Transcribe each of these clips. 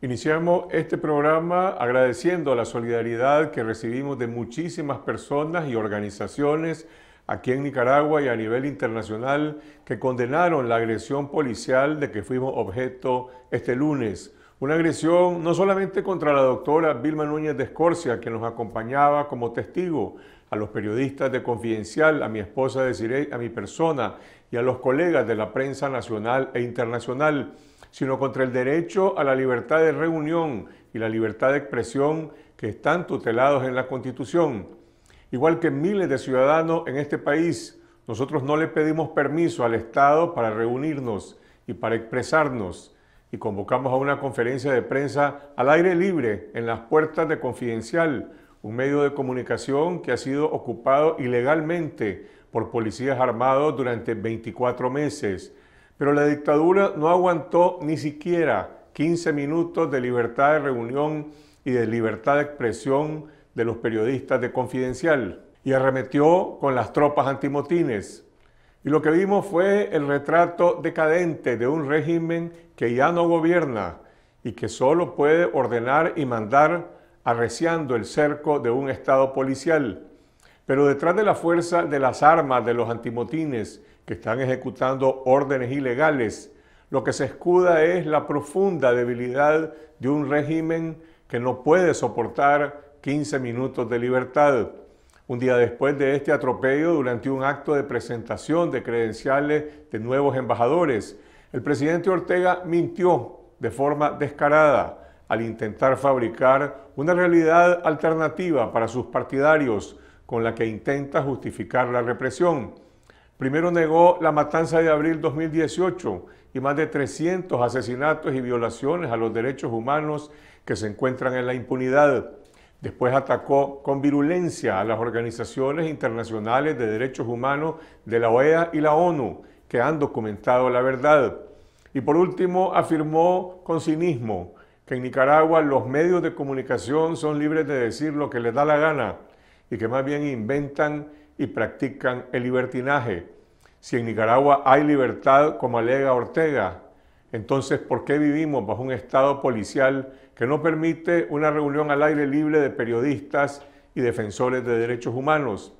Iniciamos este programa agradeciendo la solidaridad que recibimos de muchísimas personas y organizaciones aquí en Nicaragua y a nivel internacional que condenaron la agresión policial de que fuimos objeto este lunes. Una agresión no solamente contra la doctora Vilma Núñez de Escorcia, que nos acompañaba como testigo, a los periodistas de Confidencial, a mi esposa de Cirey, a mi persona y a los colegas de la prensa nacional e internacional, sino contra el derecho a la libertad de reunión y la libertad de expresión que están tutelados en la Constitución. Igual que miles de ciudadanos en este país, nosotros no le pedimos permiso al Estado para reunirnos y para expresarnos y convocamos a una conferencia de prensa al aire libre en las puertas de Confidencial, un medio de comunicación que ha sido ocupado ilegalmente por policías armados durante 24 meses pero la dictadura no aguantó ni siquiera 15 minutos de libertad de reunión y de libertad de expresión de los periodistas de Confidencial y arremetió con las tropas antimotines. Y lo que vimos fue el retrato decadente de un régimen que ya no gobierna y que solo puede ordenar y mandar arreciando el cerco de un Estado policial. Pero detrás de la fuerza de las armas de los antimotines que están ejecutando órdenes ilegales. Lo que se escuda es la profunda debilidad de un régimen que no puede soportar 15 minutos de libertad. Un día después de este atropello, durante un acto de presentación de credenciales de nuevos embajadores, el presidente Ortega mintió de forma descarada al intentar fabricar una realidad alternativa para sus partidarios con la que intenta justificar la represión. Primero negó la matanza de abril 2018 y más de 300 asesinatos y violaciones a los derechos humanos que se encuentran en la impunidad. Después atacó con virulencia a las organizaciones internacionales de derechos humanos de la OEA y la ONU, que han documentado la verdad. Y por último, afirmó con cinismo que en Nicaragua los medios de comunicación son libres de decir lo que les da la gana y que más bien inventan y practican el libertinaje. Si en Nicaragua hay libertad, como alega Ortega, entonces ¿por qué vivimos bajo un Estado policial que no permite una reunión al aire libre de periodistas y defensores de derechos humanos?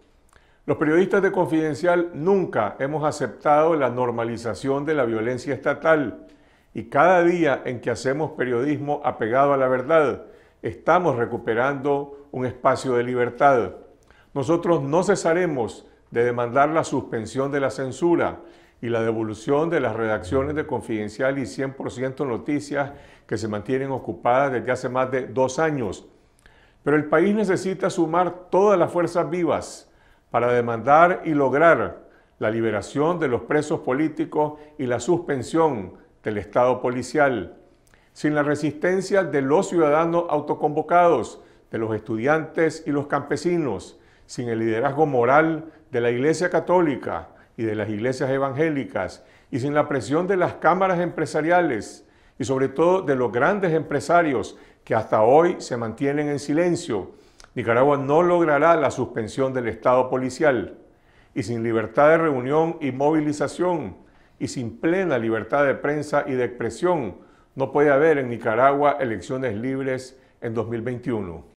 Los periodistas de Confidencial nunca hemos aceptado la normalización de la violencia estatal y cada día en que hacemos periodismo apegado a la verdad, estamos recuperando un espacio de libertad. Nosotros no cesaremos de demandar la suspensión de la censura y la devolución de las redacciones de Confidencial y 100% Noticias que se mantienen ocupadas desde hace más de dos años. Pero el país necesita sumar todas las fuerzas vivas para demandar y lograr la liberación de los presos políticos y la suspensión del Estado policial. Sin la resistencia de los ciudadanos autoconvocados, de los estudiantes y los campesinos, sin el liderazgo moral de la Iglesia Católica y de las iglesias evangélicas y sin la presión de las cámaras empresariales y sobre todo de los grandes empresarios que hasta hoy se mantienen en silencio, Nicaragua no logrará la suspensión del Estado policial y sin libertad de reunión y movilización y sin plena libertad de prensa y de expresión no puede haber en Nicaragua elecciones libres en 2021.